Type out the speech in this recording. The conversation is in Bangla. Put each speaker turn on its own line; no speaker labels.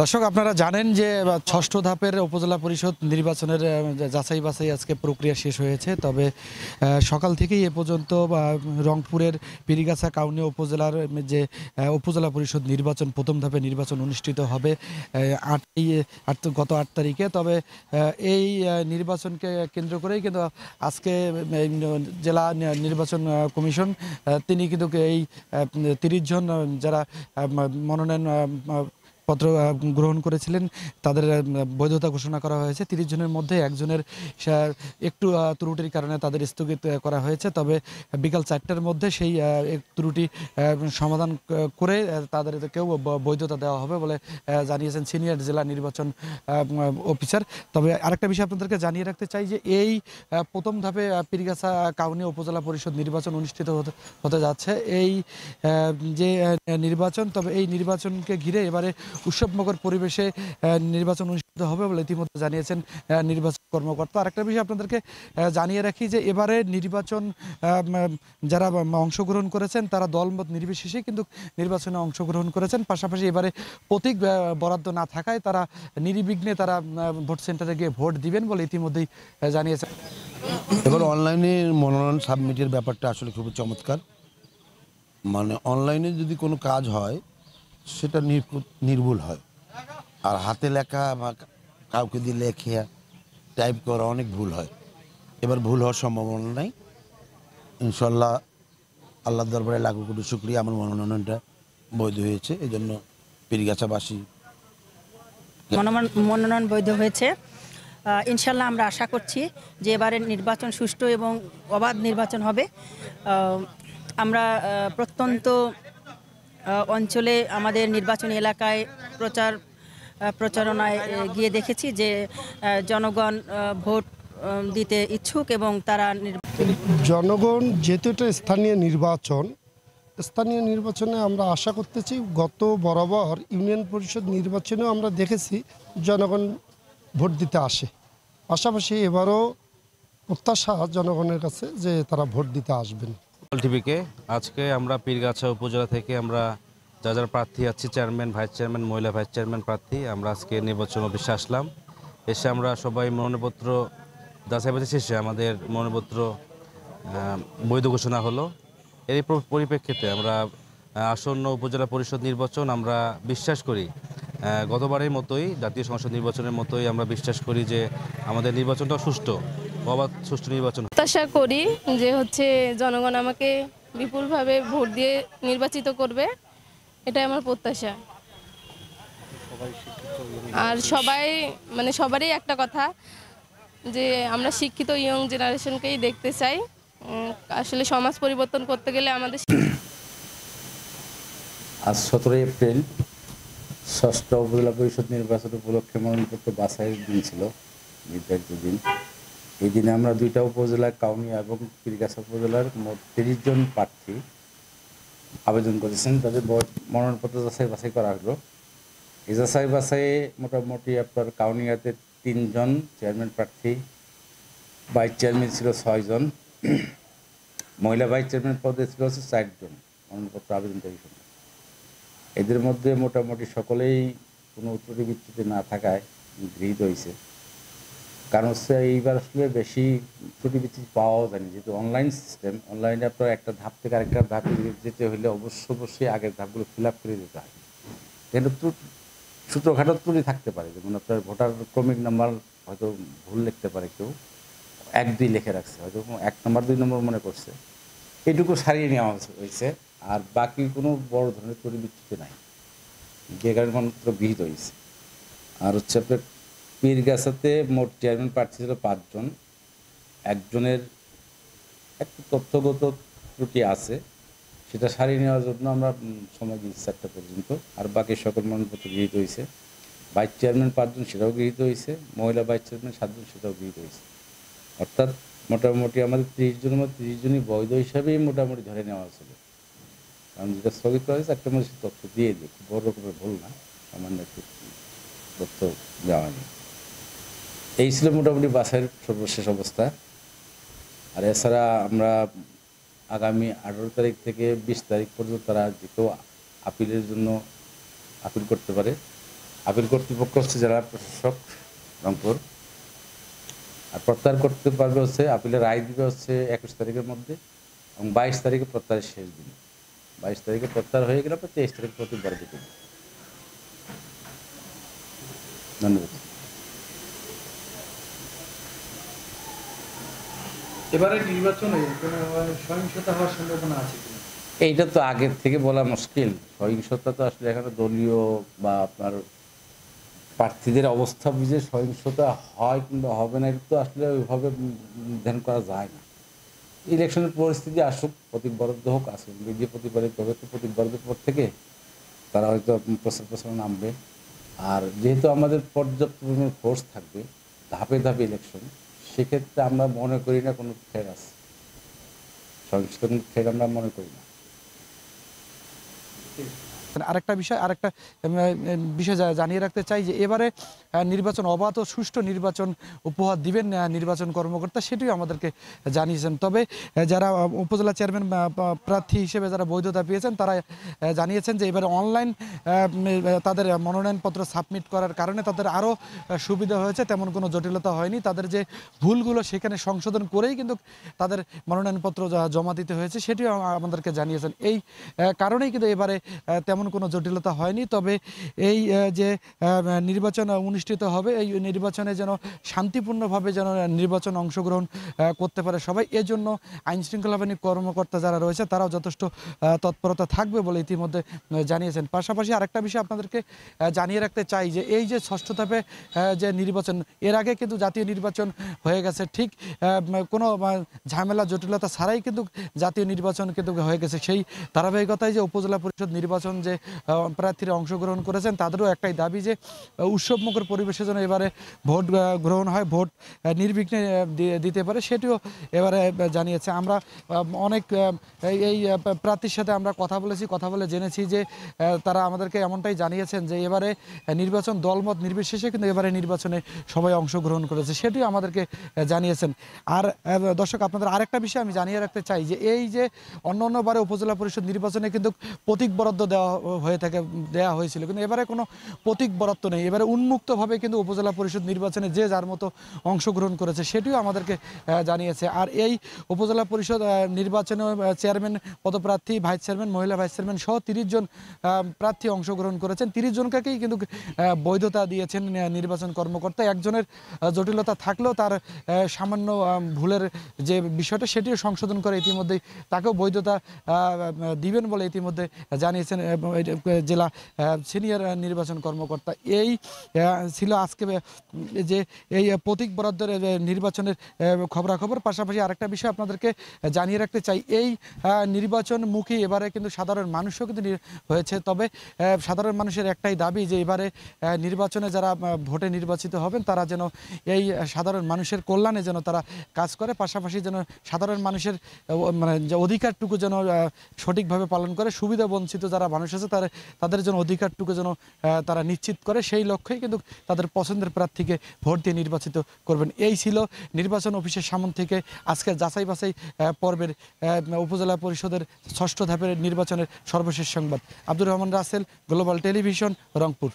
দর্শক আপনারা জানেন যে ষষ্ঠ ধাপের উপজেলা পরিষদ নির্বাচনের যাচাই বাছাই আজকে প্রক্রিয়া শেষ হয়েছে তবে সকাল থেকেই এ পর্যন্ত রংপুরের পিরিগাছা কাউনিয়া উপজেলার যে উপজেলা পরিষদ নির্বাচন প্রথম ধাপে নির্বাচন অনুষ্ঠিত হবে আটই গত আট তারিখে তবে এই নির্বাচনকে কেন্দ্র করেই কিন্তু আজকে জেলা নির্বাচন কমিশন তিনি কিন্তু এই তিরিশ জন যারা মনোনয়ন পত্র গ্রহণ করেছিলেন তাদের বৈধতা ঘোষণা করা হয়েছে তিরিশ জনের মধ্যে একজনের একটু ত্রুটির কারণে তাদের স্থগিত করা হয়েছে তবে বিকাল চারটার মধ্যে সেই ত্রুটি সমাধান করে তাদেরকেও বৈধতা দেওয়া হবে বলে জানিয়েছেন সিনিয়র জেলা নির্বাচন অফিসার তবে আরেকটা বিষয় আপনাদেরকে জানিয়ে রাখতে চাই যে এই প্রথম ধাপে পিরগাছা কাউনি উপজেলা পরিষদ নির্বাচন অনুষ্ঠিত হতে যাচ্ছে এই যে নির্বাচন তবে এই নির্বাচনকে ঘিরে এবারে উৎসবমুখর পরিবেশে নির্বাচন অনুষ্ঠিত হবে বলে ইতিমধ্যে জানিয়েছেন নির্বাচন কর্মকর্তা আরেকটা বিষয় আপনাদেরকে জানিয়ে রাখি যে এবারে নির্বাচন যারা অংশগ্রহণ করেছেন তারা দলমত নির্বিশেষে কিন্তু নির্বাচনে অংশগ্রহণ করেছেন পাশাপাশি এবারে প্রতীক বরাদ্দ না থাকায় তারা নির্বিঘ্নে তারা ভোট সেন্টারে গিয়ে ভোট দিবেন বলে ইতিমধ্যেই জানিয়েছেন
এবার অনলাইনে মনোনয়ন সাবমিটের ব্যাপারটা আসলে খুবই চমৎকার মানে অনলাইনে যদি কোনো কাজ হয় সেটা নির্ভুল হয় আর হাতে লেখা বা কাউকে দিয়ে লেখে টাইপ করা অনেক ভুল হয় এবার ভুল হওয়ার সম্ভাবনা নাই ইনশাল্লাহ আল্লাহ দরবারে লাগু কোটি শুক্রিয়া আমার মনোনয়নটা বৈধ হয়েছে এই জন্য পীরগাছাবাসী মনোনয়ন বৈধ হয়েছে ইনশাল্লাহ আমরা আশা করছি যে এবারের নির্বাচন সুষ্ঠু এবং অবাধ নির্বাচন হবে আমরা প্রত্যন্ত অঞ্চলে আমাদের নির্বাচনী এলাকায় প্রচার প্রচারণায় গিয়ে দেখেছি যে জনগণ ভোট দিতে ইচ্ছুক এবং তারা
জনগণ যেহেতু এটা স্থানীয় নির্বাচন স্থানীয় নির্বাচনে আমরা আশা করতেছি গত বরাবর ইউনিয়ন পরিষদ নির্বাচনেও আমরা দেখেছি জনগণ ভোট দিতে আসে পাশাপাশি এবারও প্রত্যাশা জনগণের কাছে যে তারা ভোট দিতে আসবেন
টিভিকে আজকে আমরা পীরগাছা উপজেলা থেকে আমরা যা যার প্রার্থী আছি চেয়ারম্যান ভাইস চেয়ারম্যান মহিলা ভাইস চেয়ারম্যান প্রার্থী আমরা আজকে নির্বাচন অফিসে আসলাম এসে আমরা সবাই মনোনয়নপত্র যাচাই বাছাই শেষে আমাদের মনোনয়নপত্র বৈধ ঘোষণা হলো এর পরিপ্রেক্ষিতে আমরা আসন্ন উপজেলা পরিষদ নির্বাচন আমরা বিশ্বাস করি গতবারের মতোই জাতীয় সংসদ নির্বাচনের মতোই আমরা বিশ্বাস করি যে আমাদের নির্বাচনটা সুষ্ঠু অবাধ সুষ্ঠু নির্বাচন প্রত্যাশা করি যে হচ্ছে জনগণ আমাকে বিপুলভাবে ভোট দিয়ে নির্বাচিত করবে এটাই আমার প্রত্যাশা আর সবাই মানে সবারই একটা কথা যে আমরা শিক্ষিত ইয়ং জেনারেশনকেই দেখতে চাই আসলে সমাজ পরিবর্তন করতে গেলে আমাদের আজ সতেরোই এপ্রিল ষষ্ঠ উপজেলা পরিষদ নির্বাচন উপলক্ষে মনোনীত বাছাইয়ের দিন ছিল নির্ধারিত দিন এই দিনে আমরা দুইটা উপজেলা কাউনিয়া এবং পিরগাছা উপজেলার মোট তিরিশ জন প্রার্থী আবেদন করেছেন তাদের মনোনয়নপত্র যাচাই বাছাই করা হলো এই যাচাই বাছাইয়ে মোটামুটি আপনার কাউনিয়াতে তিনজন চেয়ারম্যান প্রার্থী ভাইস চেয়ারম্যান ছিল ছয়জন মহিলা ভাইস চেয়ারম্যান পদে ছিল হচ্ছে চারজন মনোনয়নপত্র আবেদনকারী এদের মধ্যে মোটামুটি সকলেই কোনো ত্রুটি বিচ্ছুতি না থাকায় গৃহীত হয়েছে কারণ হচ্ছে এইবার আসলে বেশি ত্রুটি বিচ্ছুতি পাওয়াও যায়নি যেহেতু অনলাইন সিস্টেম অনলাইনে আপনার একটা ধাপ থেকে আরেকটা ধাপ যেতে হলে অবশ্য অবশ্যই আগের ধাপগুলো ফিল আপ করে যেতে হয় কিন্তু ত্রুটি ছোটোখাটো ত্রুটি থাকতে পারে যেমন আপনার ভোটার ক্রমিক নাম্বার হয়তো ভুল লিখতে পারে কেউ এক দুই লিখে রাখছে হয়তো এক নম্বর দুই নম্বর মনে করছে এটুকু সারিয়ে নেওয়া হয়েছে আর বাকি কোনো বড় ধরনের পরিবৃত্তি নাই যে কারণে মাত্র বিহিত হয়েছে আর হচ্ছে আপনার পীরগাছাতে মোট চেয়ারম্যান প্রার্থী ছিল পাঁচজন একজনের একটু তথ্যগত ত্রুটি আছে সেটা সারিয়ে নেওয়ার জন্য আমরা সময় দিয়েছি চারটা পর্যন্ত আর বাকি সকল মনপত্র গৃহীত হয়েছে ভাইস চেয়ারম্যান পাঁচজন সেটাও গৃহীত হয়েছে মহিলা ভাইস চেয়ারম্যান সাতজন সেটাও গৃহীত হয়েছে অর্থাৎ মোটামুটি আমাদের তিরিশ জনের মধ্যে তিরিশ জনই বৈধ হিসাবেই মোটামুটি ধরে নেওয়া হয়েছিল কারণ যেটা স্থগিত হয়েছে একটা মানুষের তথ্য দিয়ে দিই খুব বড় রকমের ভুল না সামান্য একটু তথ্য দেওয়া নেই এই ছিল মোটামুটি বাসের সর্বশেষ অবস্থা আর এছাড়া আমরা আগামী আঠেরো তারিখ থেকে বিশ তারিখ পর্যন্ত তারা যে কেউ আপিলের জন্য আপিল করতে পারে আপিল কর্তৃপক্ষ হচ্ছে জেলা প্রশাসক রংপুর আর প্রত্যাহার করতে পারবে হচ্ছে আপিলের রায় দিবে হচ্ছে একুশ তারিখের মধ্যে এবং বাইশ তারিখে প্রত্যাহারের শেষ দিন বাইশ তারিখে প্রত্যাহার হয়ে গেলে আপনার তেইশ তারিখ প্রতিবার দিতে ধন্যবাদ এইটা তো আগের থেকে বলা মুশকিল সহিংসতা তো আসলে এখানে দলীয় বা আপনার প্রার্থীদের অবস্থা বুঝে সহিংসতা হয় কিংবা হবে না এটা তো আসলে ওইভাবে নির্ধারণ করা যায় না ইলেকশনের পরিস্থিতি আসুক প্রতীক বরাদ্দ হোক আসুক বিজেপি প্রতিবারিত হবে তো প্রতীক বরাদ্দের পর থেকে তারা হয়তো প্রচার প্রচারণা নামবে আর যেহেতু আমাদের পর্যাপ্ত পরিমাণে ফোর্স থাকবে ধাপে ধাপে ইলেকশন সেক্ষেত্রে আমরা
মনে করি না কোনো ফের আছে
সংস্কৃত থ্রেড আমরা মনে করি না
আরেকটা বিষয় আরেকটা বিষয় জানিয়ে রাখতে চাই যে এবারে নির্বাচন অবাধ ও সুষ্ঠু নির্বাচন উপহার দিবেন নির্বাচন কর্মকর্তা সেটিও আমাদেরকে জানিয়েছেন তবে যারা উপজেলা চেয়ারম্যান প্রার্থী হিসেবে যারা বৈধতা পেয়েছেন তারা জানিয়েছেন যে এবারে অনলাইন তাদের মনোনয়নপত্র সাবমিট করার কারণে তাদের আরও সুবিধা হয়েছে তেমন কোনো জটিলতা হয়নি তাদের যে ভুলগুলো সেখানে সংশোধন করেই কিন্তু তাদের মনোনয়নপত্র জমা দিতে হয়েছে সেটিও আমাদেরকে জানিয়েছেন এই কারণেই কিন্তু এবারে তেমন তেমন কোনো জটিলতা হয়নি তবে এই যে নির্বাচন অনুষ্ঠিত হবে এই নির্বাচনে যেন শান্তিপূর্ণভাবে যেন নির্বাচন অংশগ্রহণ করতে পারে সবাই এজন্য আইনশৃঙ্খলা বাহিনী কর্মকর্তা যারা রয়েছে তারাও যথেষ্ট তৎপরতা থাকবে বলে ইতিমধ্যে জানিয়েছেন পাশাপাশি আরেকটা বিষয় আপনাদেরকে জানিয়ে রাখতে চাই যে এই যে ষষ্ঠ ধাপে যে নির্বাচন এর আগে কিন্তু জাতীয় নির্বাচন হয়ে গেছে ঠিক কোনো ঝামেলা জটিলতা ছাড়াই কিন্তু জাতীয় নির্বাচন কিন্তু হয়ে গেছে সেই ধারাবাহিকতায় যে উপজেলা পরিষদ নির্বাচন যে যে প্রার্থীরা অংশগ্রহণ করেছেন তাদেরও একটাই দাবি যে উৎসবমুখর পরিবেশের জন্য এবারে ভোট গ্রহণ হয় ভোট নির্বিঘ্নে দিতে পারে সেটিও এবারে জানিয়েছে আমরা অনেক এই প্রার্থীর সাথে আমরা কথা বলেছি কথা বলে জেনেছি যে তারা আমাদেরকে এমনটাই জানিয়েছেন যে এবারে নির্বাচন দলমত নির্বিশেষে কিন্তু এবারে নির্বাচনে সবাই অংশগ্রহণ করেছে সেটিও আমাদেরকে জানিয়েছেন আর দর্শক আপনাদের আরেকটা বিষয় আমি জানিয়ে রাখতে চাই যে এই যে অন্য অন্যবারে উপজেলা পরিষদ নির্বাচনে কিন্তু প্রতীক বরাদ্দ দেওয়া হয়ে থাকে দেয়া হয়েছিল কিন্তু এবারে কোনো প্রতীক বরাদ্দ নেই এবারে উন্মুক্তভাবে কিন্তু উপজেলা পরিষদ নির্বাচনে যে যার মতো অংশগ্রহণ করেছে সেটিও আমাদেরকে জানিয়েছে আর এই উপজেলা পরিষদ নির্বাচনে চেয়ারম্যান পদপ্রার্থী ভাইস চেয়ারম্যান মহিলা ভাইস চেয়ারম্যান সহ তিরিশ জন প্রার্থী অংশগ্রহণ করেছেন তিরিশ জনকেই কিন্তু বৈধতা দিয়েছেন নির্বাচন কর্মকর্তা একজনের জটিলতা থাকলেও তার সামান্য ভুলের যে বিষয়টা সেটিও সংশোধন করে ইতিমধ্যেই তাকেও বৈধতা দিবেন বলে ইতিমধ্যে জানিয়েছেন জেলা সিনিয়র নির্বাচন কর্মকর্তা এই ছিল আজকে যে এই প্রতীক বরাদ্দের নির্বাচনের খবরাখবর পাশাপাশি আরেকটা বিষয় আপনাদেরকে জানিয়ে রাখতে চাই এই নির্বাচনমুখী এবারে কিন্তু সাধারণ মানুষও কিন্তু হয়েছে তবে সাধারণ মানুষের একটাই দাবি যে এবারে নির্বাচনে যারা ভোটে নির্বাচিত হবেন তারা যেন এই সাধারণ মানুষের কল্যাণে যেন তারা কাজ করে পাশাপাশি যেন সাধারণ মানুষের মানে যে অধিকারটুকু যেন সঠিকভাবে পালন করে সুবিধা বঞ্চিত যারা মানুষ আছে তার তাদের যেন অধিকারটুকু যেন তারা নিশ্চিত করে সেই লক্ষ্যেই কিন্তু তাদের পছন্দের প্রার্থীকে ভোট দিয়ে নির্বাচিত করবেন এই ছিল নির্বাচন অফিসের সামন থেকে আজকের যাচাই বাছাই পর্বের উপজেলা পরিষদের ষষ্ঠ ধাপের নির্বাচনের সর্বশেষ সংবাদ আব্দুর রহমান রাসেল গ্লোবাল টেলিভিশন রংপুর